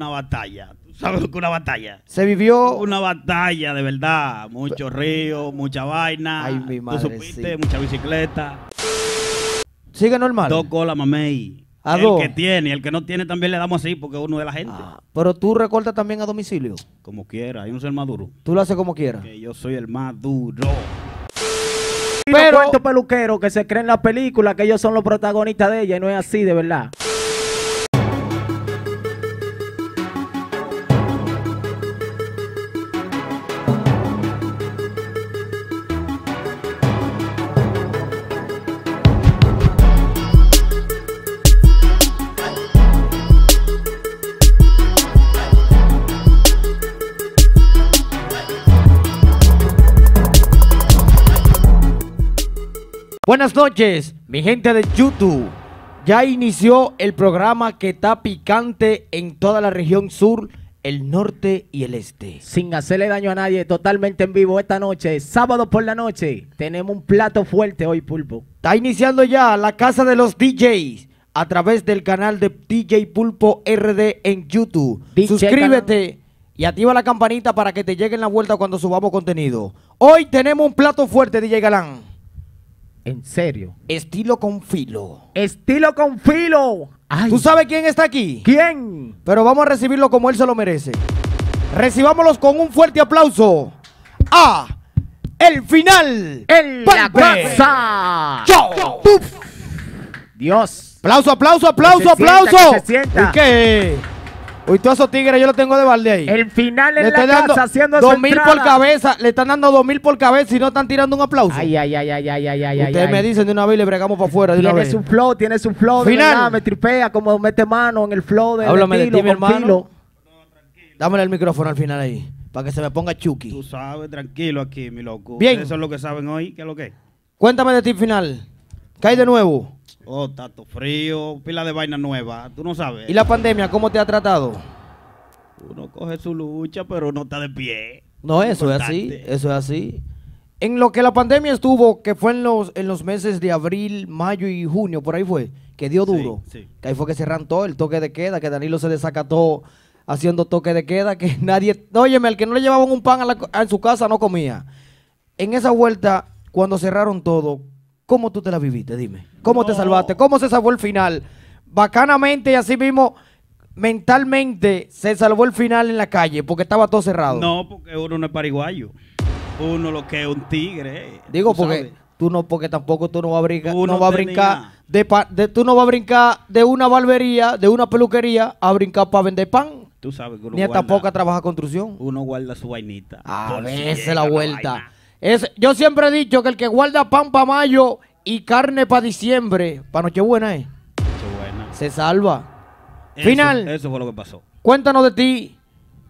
una batalla. sabes que una batalla? Se vivió. Una batalla, de verdad. Mucho río, mucha vaina. mucha bicicleta. Sigue normal. Tocó la mamey. ¿A el que tiene, el que no tiene también le damos así porque uno de la gente. Ah, pero tú recortas también a domicilio. Como quiera, hay un ser maduro Tú lo haces como quiera yo soy el más duro pero, estos peluqueros que se creen la película que ellos son los protagonistas de ella y no es así de verdad. Buenas noches, mi gente de YouTube. Ya inició el programa que está picante en toda la región sur, el norte y el este. Sin hacerle daño a nadie, totalmente en vivo esta noche, sábado por la noche. Tenemos un plato fuerte hoy, Pulpo. Está iniciando ya la casa de los DJs a través del canal de DJ Pulpo RD en YouTube. Suscríbete. y activa la campanita para que te lleguen la vuelta cuando subamos contenido. Hoy tenemos un plato fuerte, DJ Galán. En serio. Estilo con filo. Estilo con filo. ¿Tú sabes quién está aquí? ¿Quién? Pero vamos a recibirlo como él se lo merece. Recibámoslos con un fuerte aplauso. A el final. El la Dios. Aplauso, aplauso, aplauso, aplauso. que qué? Uy, todos esos tigres yo lo tengo de balde ahí. El final le la haciendo dos mil por cabeza. Le están dando dos mil por cabeza y no están tirando un aplauso. Ay, ay, ay, ay, ay, ay, ay. Ustedes me dicen de una vez y le bregamos para afuera de vez. Tiene su flow, tiene su flow. Final. me tripea como mete mano en el flow de Háblame de, estilo, ti, mi hermano. el micrófono al final ahí. Para que se me ponga Chucky. Tú sabes, tranquilo aquí, mi loco. Bien. Eso es lo que saben hoy. ¿Qué es lo que es? Cuéntame de ti final. ¿Qué hay de nuevo? Oh, tato frío, pila de vaina nueva, tú no sabes. ¿Y la pandemia cómo te ha tratado? Uno coge su lucha, pero no está de pie. No, eso es así, eso es así. En lo que la pandemia estuvo, que fue en los, en los meses de abril, mayo y junio, por ahí fue, que dio duro. Que ahí fue que cerraron todo el toque de queda, que Danilo se desacató haciendo toque de queda, que nadie... Óyeme, al que no le llevaban un pan a, a su casa no comía. En esa vuelta, cuando cerraron todo, ¿Cómo tú te la viviste? Dime. ¿Cómo te salvaste? ¿Cómo se salvó el final? Bacanamente y así mismo, mentalmente, se salvó el final en la calle porque estaba todo cerrado. No, porque uno no es paraguayo. Uno lo que es un tigre. Eh. Digo, porque tú no, porque tampoco tú no vas a brincar, no va a brincar de, tú no vas a brincar de una barbería, de una peluquería, a brincar para vender pan. Tú sabes Ni tampoco a trabajar construcción. Uno guarda su vainita. A veces la vuelta. Es, yo siempre he dicho que el que guarda pan para mayo y carne para diciembre, para Nochebuena es, Nochebuena. se salva. final. Eso fue lo que pasó. Cuéntanos de ti.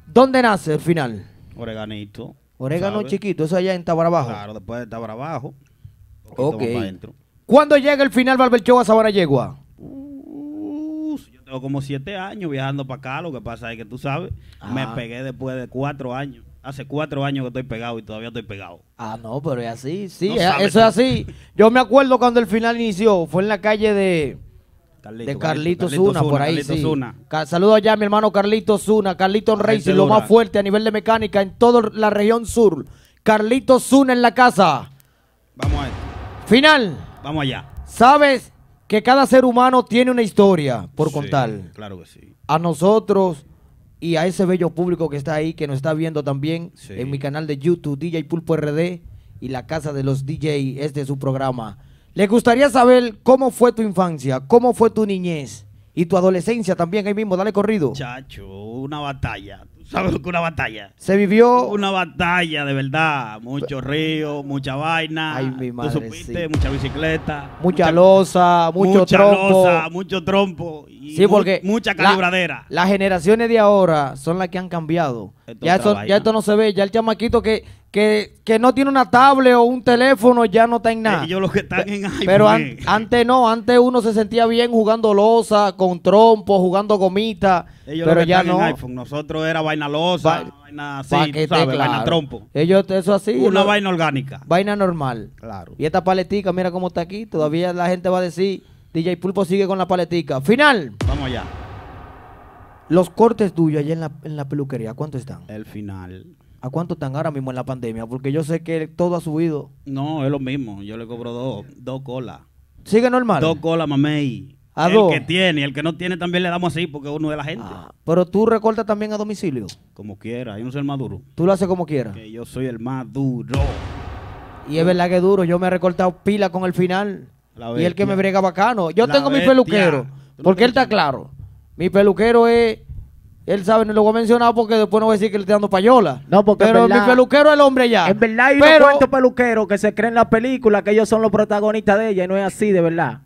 ¿Dónde nace el final? Oreganito. Oregano chiquito, eso allá en Tabarabajo. Claro, después de Tabarabajo. Ok. ¿Cuándo llega el final Valverchó a Sabana Yegua? Uh, yo tengo como siete años viajando para acá. Lo que pasa es que tú sabes, me ah. pegué después de cuatro años. Hace cuatro años que estoy pegado y todavía estoy pegado. Ah, no, pero es así, sí, eso es así. Yo me acuerdo cuando el final inició, fue en la calle de Carlitos Una, Zuna, por ahí. Carlito sí. Saludo allá a mi hermano Carlitos Zuna, Carlitos Racing, lo más fuerte a nivel de mecánica en toda la región sur. Carlitos Zuna en la casa. Vamos a Final. Vamos allá. Sabes que cada ser humano tiene una historia por contar. Claro que sí. A nosotros y a ese bello público que está ahí, que nos está viendo también en mi canal de YouTube, DJ Pulpo RD y la casa de los DJ, este de su programa. Le gustaría saber cómo fue tu infancia, cómo fue tu niñez. Y tu adolescencia también ahí mismo, dale corrido. Chacho, una batalla. ¿Tú sabes lo que una batalla? Se vivió. Una batalla, de verdad. Mucho río, mucha vaina. Ay, mi madre. Tú supiste, mucha bicicleta. Mucha, losa, mucho mucha Losa, mucho trompo. Y sí, porque. Mucha calibradera. las generaciones de ahora son las que han cambiado. ya, eso, ya esto no se ve. Ya el chamaquito que que, no tiene una tablet o un teléfono ya no está en nada. Ellos los que están en iPhone. Pero antes no, antes uno se sentía bien jugando losa, con trompo, jugando gomita. Ellos pero ya están no. en iPhone. Nosotros era vaina losa, vaina así, vaina trompo. Ellos eso así. Una vaina orgánica. Vaina normal. Claro. Y esta paletica, mira cómo está aquí. Todavía la gente va a decir, DJ Pulpo sigue con la paletica. Final. Vamos allá. Los cortes tuyos allá en la, en la peluquería, ¿cuánto están? El final. ¿A cuánto están ahora mismo en la pandemia? Porque yo sé que todo ha subido. No, es lo mismo. Yo le cobro dos, colas. ¿Sigue normal? Dos colas, mamey. ¿A el que tiene, el que no tiene también le damos así porque uno de la gente. Ah, pero tú recortas también a domicilio. Como quiera, yo no soy el más duro. Tú lo haces como quiera? Que yo soy el más duro. Y es verdad que duro, yo me he recortado pila con el final. Y el que me brega bacano. Yo tengo mi peluquero, porque él está claro. Mi peluquero es él sabe, no lo voy a mencionar porque después no voy a decir que le estoy dando payola. No, porque Pero mi peluquero es el hombre ya. En verdad hay Pero, unos cuantos peluqueros que se creen la película, que ellos son los protagonistas de ella, y no es así, de verdad.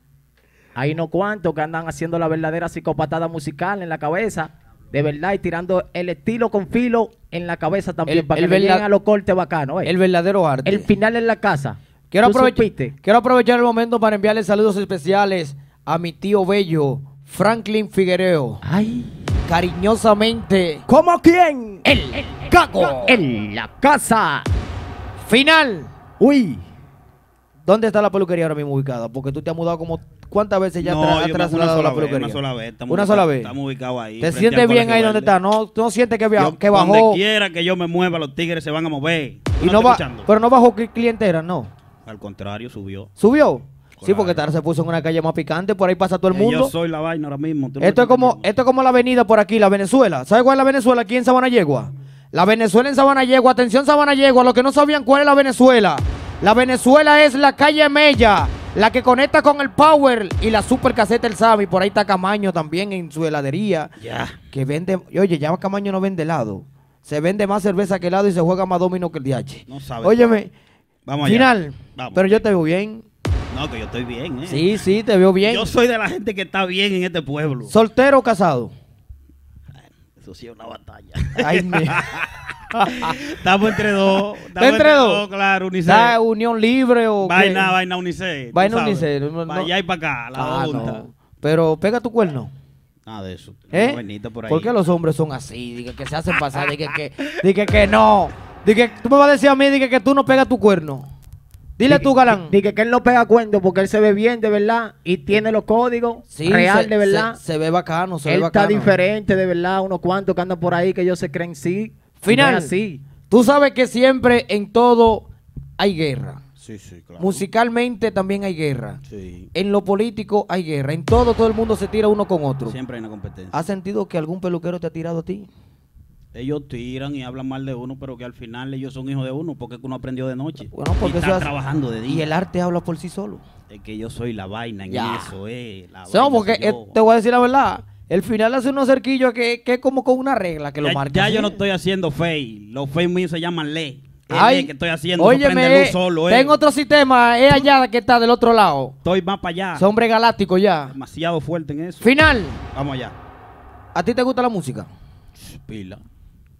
Hay unos cuantos que andan haciendo la verdadera psicopatada musical en la cabeza, de verdad, y tirando el estilo con filo en la cabeza también, para que le a los cortes bacanos. El verdadero arte. El final en la casa. Quiero, aprovechar, quiero aprovechar el momento para enviarle saludos especiales a mi tío bello, Franklin Figuereo. Ay cariñosamente. como quien El, caco En la casa. Final. Uy. ¿Dónde está la peluquería ahora mismo ubicada? Porque tú te has mudado como ¿Cuántas veces ya no, has trasladado una sola vez. una sola ahí. ¿Te sientes bien ahí donde está? ¿No, no sientes que, que bajó? Donde quiera que yo me mueva, los tigres se van a mover. ¿Y no, pero no bajó clientera no. Al contrario, subió. ¿Subió? Sí, porque ahora se puso en una calle más picante, por ahí pasa todo el eh, mundo. Yo soy la vaina ahora mismo. Esto es, como, esto como la avenida por aquí, la Venezuela. ¿Sabes cuál es la Venezuela aquí en Sabana Yegua? La Venezuela en Sabana Yegua. Atención, Sabana Yegua, los que no sabían cuál es la Venezuela. La Venezuela es la calle Mella, la que conecta con el Power y la super caseta El Sabi. Por ahí está Camaño también en su heladería. Ya. Que vende. Oye, ya Camaño no vende helado. Se vende más cerveza que helado y se juega más domino que el DH. No sabe. Óyeme. Vamos allá. Final. Pero yo te veo bien. No, que yo estoy bien, ¿eh? Sí, sí, te veo bien. Yo soy de la gente que está bien en este pueblo. ¿Soltero o casado? Eso sí es una batalla. Ay, me... estamos entre dos. Estamos entre dos? claro, Unicef. unión libre o Vaina, qué? vaina Unicef. Vaina Unicef. para allá y para acá, la ah, Pero pega tu cuerno. Nada ah, de eso. ¿Eh? Por, ahí. por, qué los hombres son así? Dije que se hacen pasar. Dije que, que, no. Dije que tú me vas a decir a mí dije que tú no pegas tu cuerno. Dile tú, Galán. Dile que él no pega cuento porque él se ve bien de verdad y tiene los códigos real de verdad. Se, ve bacano, se ve bacano. está diferente de verdad, unos cuantos que andan por ahí que ellos se creen sí. Final. Tú sabes que siempre en todo hay guerra. Sí, sí, claro. Musicalmente también hay guerra. Sí. En lo político hay guerra. En todo, todo el mundo se tira uno con otro. Siempre hay una competencia. ¿Has sentido que algún peluquero te ha tirado a ti? ellos tiran y hablan mal de uno, pero que al final ellos son hijos de uno, porque uno aprendió de noche. porque y está trabajando de día. Y el arte habla por sí solo. Es que yo soy la vaina en eso, eh. La porque eh, te voy a decir la verdad. El final hace unos cerquillos que, es como con una regla que lo marca. Ya yo no estoy haciendo fey. Los fey míos se llaman ley. Ay, que estoy haciendo óyeme, solo, eh, eh. Tengo otro sistema, es allá que está del otro lado. Estoy más para allá. Sombre galáctico ya. Demasiado fuerte en eso. Final. Vamos allá. ¿A ti te gusta la música? Pila.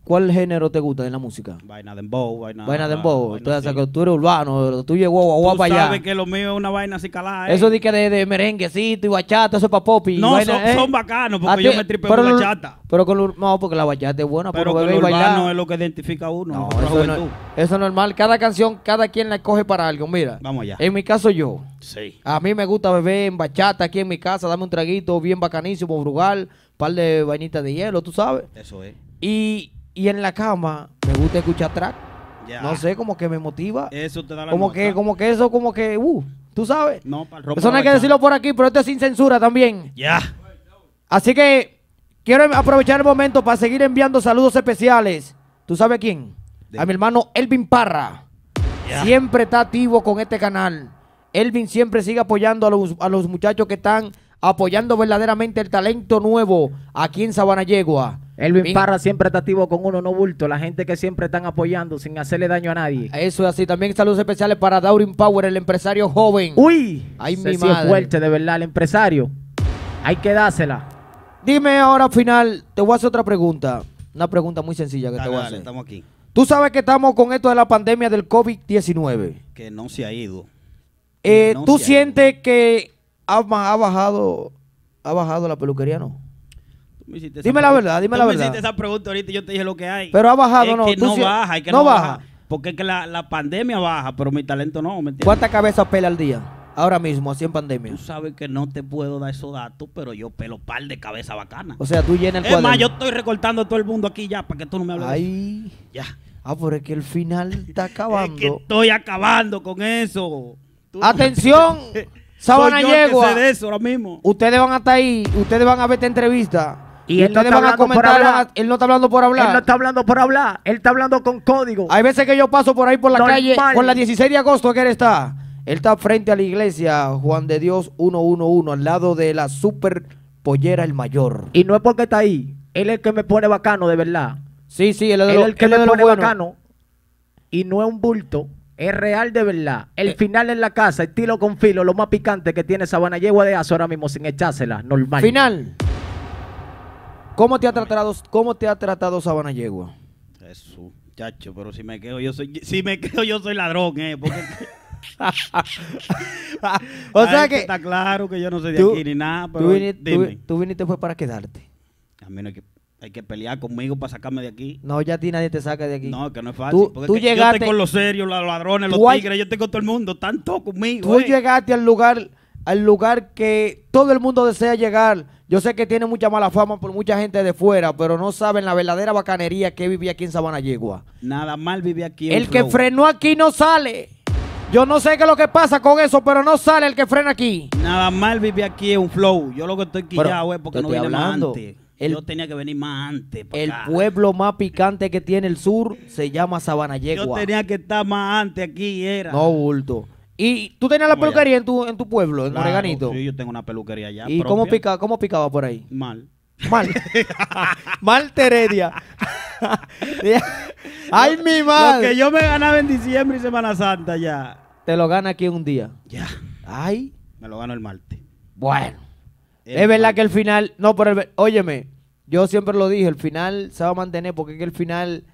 ¿Cuál género te gusta en la música? Vaina dembow, vaina. Vaina dembow. Entonces, que tú eres urbano, tú llevas para allá. Tú sabes que lo mío es una vaina así calada. Eh. Eso dice que de, merenguecito y bachata, eso es para popi. No, son, eh. son, bacanos porque yo me tripeo con bachata. Pero con no, porque la bachata es buena, pero beber y urbano no es lo que identifica a uno. No, eso, no, eso es normal. Cada canción, cada quien la escoge para algo. Mira, vamos allá. En mi caso yo. Sí. A mí me gusta beber en bachata aquí en mi casa, dame un traguito bien bacanísimo, brugal, par de vainitas de hielo, tú sabes. Eso es. Y y en la cama me gusta escuchar track. No sé, como que me motiva. Eso te da la Como que, como que eso, como que, uh, tú sabes. No, Eso no hay que decirlo por aquí, pero esto es sin censura también. Ya. Así que quiero aprovechar el momento para seguir enviando saludos especiales. ¿Tú sabes quién? A mi hermano Elvin Parra. Siempre está activo con este canal. Elvin siempre sigue apoyando a los, a los, muchachos que están apoyando verdaderamente el talento nuevo aquí en Sabana Yegua. Elvin Parra siempre está activo con uno, no bulto. La gente que siempre están apoyando sin hacerle daño a nadie. Eso es así. También saludos especiales para Daurin Power, el empresario joven. ¡Uy! Ay, mi madre. fuerte, de verdad, el empresario. Hay que dársela. Dime ahora, al final, te voy a hacer otra pregunta. Una pregunta muy sencilla que te voy a hacer. estamos aquí. Tú sabes que estamos con esto de la pandemia del COVID-19. Que no se ha ido. Eh, ¿Tú sientes que ha, ha, bajado ha bajado la peluquería, no? Dime la verdad, dime la verdad. me hiciste esa pregunta ahorita y yo te dije lo que hay. Pero ha bajado, no. Que no, baja, no, baja, Porque es que la, pandemia baja, pero mi talento no, ¿me ¿Cuántas cabezas pela al día? Ahora mismo, así en pandemia. Tú sabes que no te puedo dar esos datos, pero yo pelo par de cabeza bacana. O sea, tú llenas el Es más, yo estoy recortando a todo el mundo aquí ya, para que tú no me hables. Ay. Ya. Ah, pero es que el final está acabando. es que estoy acabando con eso. Atención, Sabana Yegua. mismo. Ustedes van hasta ahí, ustedes van a ver esta entrevista y, él, no está él no está hablando por hablar. Él no está hablando por hablar. Él está hablando con código. Hay veces que yo paso por ahí por la calle, por la 16 de agosto que él está. Él está frente a la iglesia Juan de Dios 111, al lado de la super pollera El Mayor. Y no es porque está ahí. Él es el que me pone bacano, de verdad. Sí, sí, él es, él el que me, pone bacano. Y no es un bulto. Es real de verdad. El eh. final en la casa, estilo con filo, lo más picante que tiene Sabana Yegua de Aso ahora mismo, sin echársela, normal. Final. ¿Cómo te ha tratado, cómo te ha tratado Sabana Yegua? Jesús, chacho, pero si me quedo yo soy, si me quedo yo soy ladrón, eh, o sea que está claro que yo no soy de aquí ni nada, pero tú viniste, fue para quedarte. A mí no hay que hay que pelear conmigo para sacarme de aquí. No, ya a ti nadie te saca de aquí. No, que no es fácil. Tú, llegaste, yo con los serios, los ladrones, los tigres, yo tengo todo el mundo, tanto conmigo. Tú eh. llegaste al lugar al lugar que todo el mundo desea llegar. Yo sé que tiene mucha mala fama por mucha gente de fuera, pero no saben la verdadera bacanería que vivía aquí en Sabana Yegua. Nada mal vive aquí. el que frenó aquí no sale. Yo no sé qué es lo que pasa con eso, pero no sale el que frena aquí. Nada mal vive aquí en un flow. Yo lo que estoy quillado es porque no antes. Yo tenía que venir más antes. el pueblo más picante que tiene el sur se llama Sabana Yegua. Yo tenía que estar más antes aquí, era. No, bulto. ¿Y tú tenías la peluquería en tu, en tu pueblo, en yo tengo una peluquería allá. ¿Y cómo, pica, cómo picaba por ahí? Mal. Mal. mal Teredia. Ay, mi mal. Lo que yo me ganaba en diciembre y Semana Santa ya. Te lo gana aquí un día. Ya. Ay. Me lo gano el martes. Bueno. es verdad que el final. No, pero óyeme, yo siempre lo dije, el final se va a mantener porque es que el final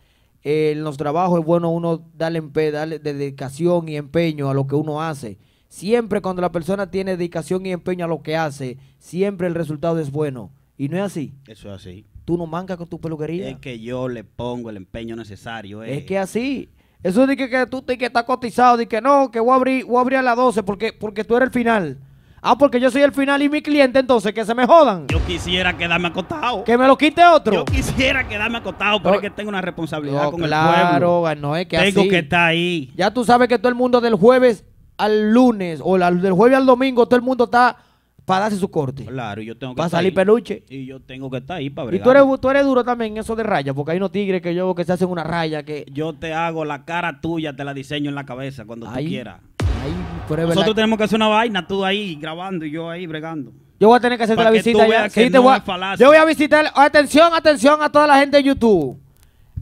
en los trabajos es bueno uno darle, darle, dedicación y empeño a lo que uno hace. Siempre cuando la persona tiene dedicación y empeño a lo que hace, siempre el resultado es bueno. ¿Y no es así? Eso es así. Tú no mancas con tu peluquería. Es que yo le pongo el empeño necesario. Eh. Es que así. Eso de que, tú te que estás cotizado, de que no, que voy a abrir, voy a abrir las 12 porque, porque tú eres el final. Ah, porque yo soy el final y mi cliente, entonces que se me jodan. Yo quisiera quedarme acostado. Que me lo quite otro. Yo quisiera quedarme acostado, pero es que tengo una responsabilidad con claro, el pueblo. no es que Tengo que estar ahí. Ya tú sabes que todo el mundo del jueves al lunes o del jueves al domingo, todo el mundo está para darse su corte. Claro, yo tengo que Para salir peluche. Y yo tengo que estar ahí para ver. Y tú eres, eres duro también en eso de raya, porque hay unos tigres que yo que se hacen una raya que... Yo te hago la cara tuya, te la diseño en la cabeza cuando tú quieras. Nosotros tenemos que hacer una vaina, tú ahí grabando y yo ahí bregando. Yo voy a tener que hacerte la visita yo voy a visitar. Atención, atención a toda la gente de YouTube.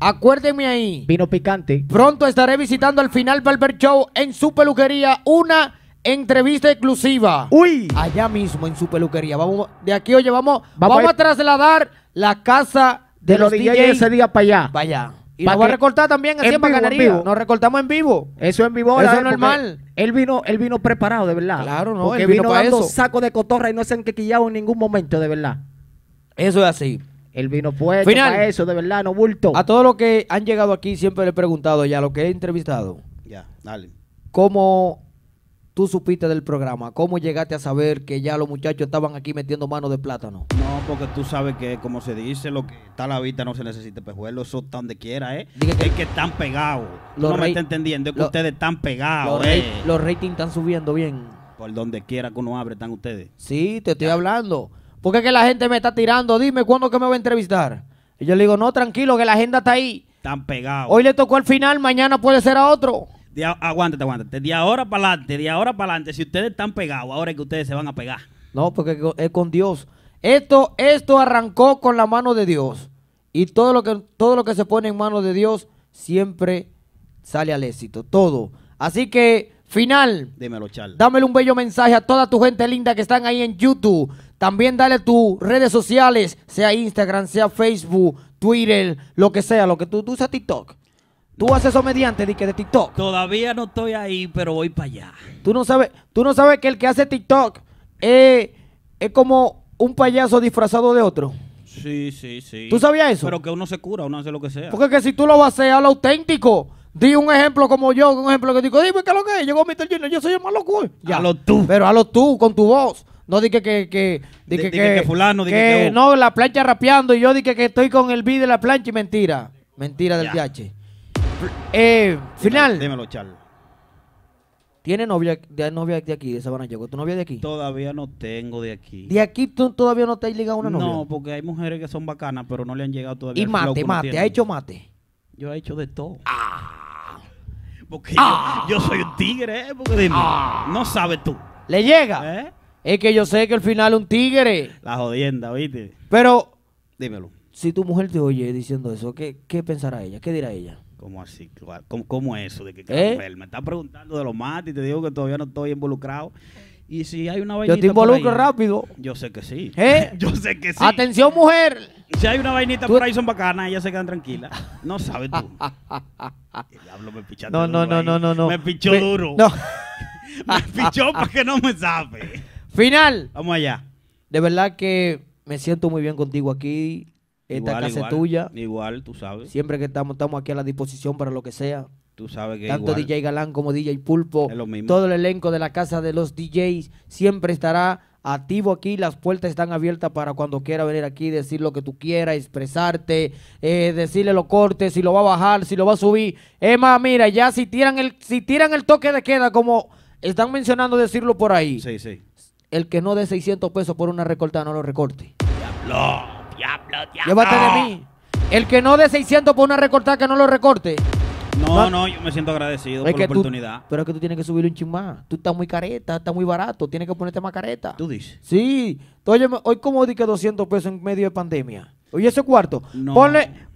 Acuérdenme ahí. Vino picante. Pronto estaré visitando al final Barber Show en su peluquería una entrevista exclusiva. Uy. Allá mismo en su peluquería. Vamos de aquí, oye, vamos, vamos, a, trasladar la casa de, los, días DJs ese día para allá. Para allá. Y lo a recortar también así en, vivo, Nos recortamos en vivo. Eso en vivo. Eso es normal. Él vino, él vino preparado, de verdad. Claro, no. él vino, dando saco de cotorra y no se han quequillado en ningún momento, de verdad. Eso es así. Él vino puesto Final. para eso, de verdad, no bulto. A todos los que han llegado aquí siempre le he preguntado ya, lo que he entrevistado. Ya, dale. ¿Cómo tú supiste del programa? ¿Cómo llegaste a saber que ya los muchachos estaban aquí metiendo manos de plátano? No, porque tú sabes que, como se dice, lo que está a la vista no se necesita pejuelo, eso está donde quiera, ¿eh? es que, están pegados. No me está entendiendo, es que ustedes están pegados, eh. Los ratings están subiendo bien. Por donde quiera que uno abre, están ustedes. Sí, te estoy hablando. Porque es que la gente me está tirando, dime, ¿cuándo que me va a entrevistar? Y yo le digo, no, tranquilo, que la agenda está ahí. Están pegados. Hoy le tocó al final, mañana puede ser a otro. De, aguántate, aguántate. De ahora para adelante, de ahora para adelante. Si ustedes están pegados, ahora es que ustedes se van a pegar. No, porque es con Dios. Esto, esto arrancó con la mano de Dios. Y todo lo que, todo lo que se pone en manos de Dios siempre sale al éxito. Todo. Así que, final. Dímelo, Charles. Dámele un bello mensaje a toda tu gente linda que están ahí en YouTube. También dale tus redes sociales, sea Instagram, sea Facebook, Twitter, lo que sea, lo que tú, tú usas TikTok. Tú haces eso mediante de, de TikTok. Todavía no estoy ahí, pero voy para allá. Tú no sabes, tú no sabes que el que hace TikTok es como un payaso disfrazado de otro. Sí, sí, sí. ¿Tú sabías eso? Pero que uno se cura, uno hace lo que sea. Porque que si tú lo vas a lo auténtico. Di un ejemplo como yo, un ejemplo que digo, dime qué es lo que es. Llegó Mr. Junior, yo soy el más loco. Ya. lo tú. Pero hazlo tú, con tu voz. No dije que, que, di que, fulano, que, no, la plancha rapeando y yo dije que estoy con el beat de la plancha y mentira. Mentira del TH. Eh, final. Dímelo, Charles. ¿Tiene novia de, novia de aquí, de Sabana Llego ¿Tu novia de aquí? Todavía no tengo de aquí. ¿De aquí tú todavía no te has llegado una novia? No, porque hay mujeres que son bacanas, pero no le han llegado todavía. ¿Y mate, mate? ¿Ha hecho mate? Yo he hecho de todo. Ah. Porque ah. Yo, soy un tigre, ¿eh? Porque ah. no sabes tú. ¿Le llega? ¿Eh? Es que yo sé que al final un tigre. La jodienda, ¿viste? Pero. Dímelo. Si tu mujer te oye diciendo eso, ¿qué, qué pensará ella? ¿Qué dirá ella? ¿Cómo así? ¿Cómo, eso de que ¿Eh? Me está preguntando de lo más y te digo que todavía no estoy involucrado. Y si hay una vainita. Yo te involucro rápido. Yo sé que sí. ¿Eh? Yo sé que sí. Atención, mujer. Si hay una vainita por ahí, son bacanas, ellas se quedan tranquilas. No sabes tú. El diablo me No, no, no, no, no, no. Me pichó duro. No. me pichó para no me sabe. Final. Vamos allá. De verdad que me siento muy bien contigo aquí. Esta casa es tuya. Igual, tú sabes. Siempre que estamos, estamos aquí a la disposición para lo que sea. Tú sabes que Tanto DJ Galán como DJ Pulpo, todo el elenco de la casa de los DJs siempre estará activo aquí. Las puertas están abiertas para cuando quiera venir aquí, decir lo que tú quieras, expresarte, eh, decirle lo cortes, si lo va a bajar, si lo va a subir. Emma, mira, ya si tiran el, si tiran el toque de queda, como están mencionando decirlo por ahí. Sí, sí. El que no dé 600 pesos por una recortada, no lo recorte. Diablo, diablo. Llévate de mí. Ah. El que no dé 600 por una recortada que no lo recorte. No, no, yo me siento agradecido por la oportunidad. pero es que tú tienes que subir un chin Tú estás muy careta, estás muy barato. Tienes que ponerte más careta. ¿Tú dices? Sí. Oye, hoy como que 200 pesos en medio de pandemia. Oye, ese cuarto. No.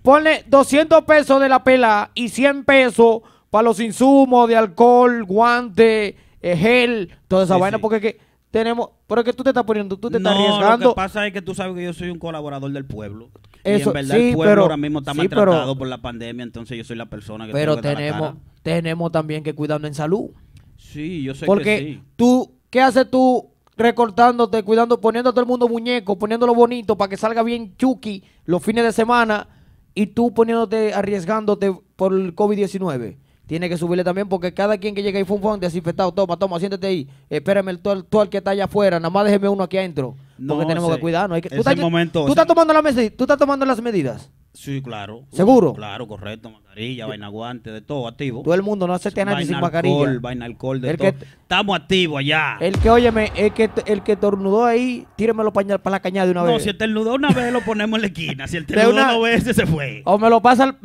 Ponle, 200 pesos de la pela y 100 pesos para los insumos de alcohol, guante, eh, gel, toda esa vaina. Porque que tenemos. Pero que tú te estás poniendo, tú te estás arriesgando. Lo que pasa es que tú sabes que yo soy un colaborador del pueblo. Eso, y en verdad el pueblo ahora mismo está por la pandemia, entonces yo soy la persona que Pero tengo que tenemos, tenemos también que cuidarnos en salud. Sí, yo sé que sí. tú, ¿qué haces tú recortándote, cuidando, poniendo a todo el mundo muñeco, poniéndolo bonito para que salga bien chuki los fines de semana y tú poniéndote, arriesgándote por el COVID-19? tiene que subirle también porque cada quien que llega ahí fue un desinfectado. Toma, toma, siéntete ahí. Espérame el al que está allá afuera. Nada más déjeme uno aquí adentro. No, porque tenemos que que cuidarnos. Hay que, tú, estás, momento, tú estás tomando las medidas. Sí, claro. ¿Seguro? Claro, correcto. macarilla, vaina guante, de todo, activo. Todo el mundo no hace este nadie sin mascarilla. Alcohol, vaina alcohol, de todo. Estamos activos allá. El que, oye el que, el que tornudó ahí, tíremelo para la cañada de una vez. No, si el tornudó una vez lo ponemos en la esquina. Si el tornudó una... dos veces se fue. O me lo pasa,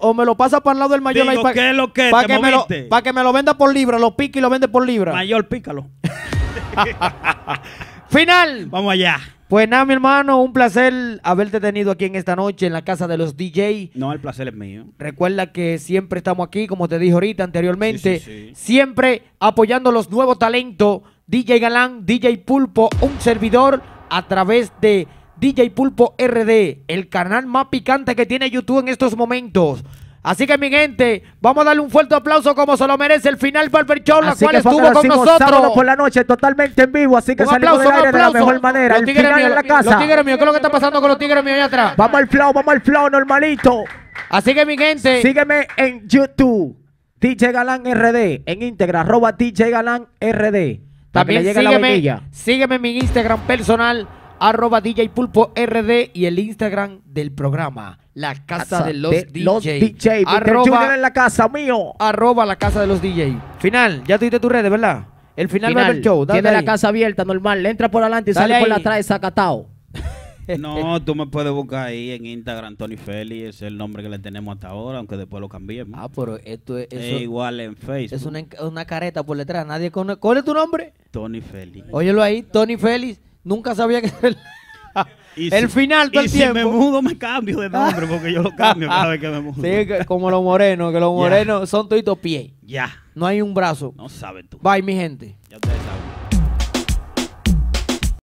o me lo, pasa para el lado del mayor para que, lo que, para que me lo, que me lo venda por libra, lo pique y lo vende por libra. Mayor, pícalo. final. Vamos allá. Pues nada, mi hermano, un placer haberte tenido aquí en esta noche en la casa de los DJ. No, el placer es mío. Recuerda que siempre estamos aquí, como te dije ahorita anteriormente, siempre apoyando los nuevos talentos. DJ Galán, DJ Pulpo, un servidor a través de DJ Pulpo RD, el canal más picante que tiene YouTube en estos momentos. Así que mi gente, vamos a darle un fuerte aplauso como se lo merece el final el Show, la cual estuvo con nosotros. por la noche, totalmente en vivo, así que salimos del de la mejor manera. Los el tigres final mío, en la casa. Los tigres míos, ¿qué es lo que está pasando con los tigres míos allá atrás? Vamos al flow, vamos al flow, normalito. Así que mi gente. Sígueme en YouTube, DJ Galán RD, en Instagram, arroba DJ Galán RD. También sígueme, sígueme en mi Instagram personal, arroba DJ Pulpo RD y el Instagram del programa la casa de los, DJs. los Arroba, en la casa, mío. la casa de los DJ. Final, ya tuviste tu red, ¿verdad? El final, va del show. Tiene la casa abierta, normal. entra por adelante y sale por atrás, sacatao. No, tú me puedes buscar ahí en Instagram, Tony Feli, es el nombre que le tenemos hasta ahora, aunque después lo cambiemos. Ah, pero esto es... igual en Facebook. Es una, careta por detrás, nadie conoce... ¿Cuál es tu nombre? Tony Feli. Óyelo ahí, Tony Feli. Nunca sabía que... el final todo y el tiempo. Si me mudo, me cambio de nombre porque yo lo cambio cada vez que me mudo. Sí, como los morenos, que los morenos yeah. son toditos pies. Ya. No hay un brazo. No sabes tú. Bye, mi gente. Ya te...